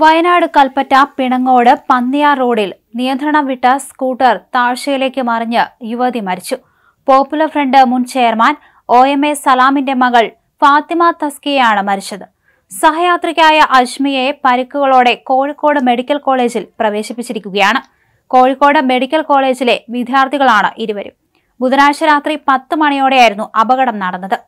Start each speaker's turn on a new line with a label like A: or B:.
A: വയനാട് കൽപ്പറ്റ പിണങ്ങോട് പന്നിയാർ റോഡിൽ നിയന്ത്രണം വിട്ട സ്കൂട്ടർ താഴ്ചയിലേക്ക് മറിഞ്ഞ് യുവതി മരിച്ചു പോപ്പുലർ ഫ്രണ്ട് മുൻ ചെയർമാൻ ഒ എം എ സലാമിന്റെ മകൾ ഫാത്തിമ തസ്കിയാണ് മരിച്ചത് സഹയാത്രികയായ അജ്മിയെ പരിക്കുകളോടെ കോഴിക്കോട് മെഡിക്കൽ കോളേജിൽ പ്രവേശിപ്പിച്ചിരിക്കുകയാണ് കോഴിക്കോട് മെഡിക്കൽ കോളേജിലെ വിദ്യാർത്ഥികളാണ് ഇരുവരും ബുധനാഴ്ച രാത്രി പത്ത് മണിയോടെയായിരുന്നു അപകടം നടന്നത്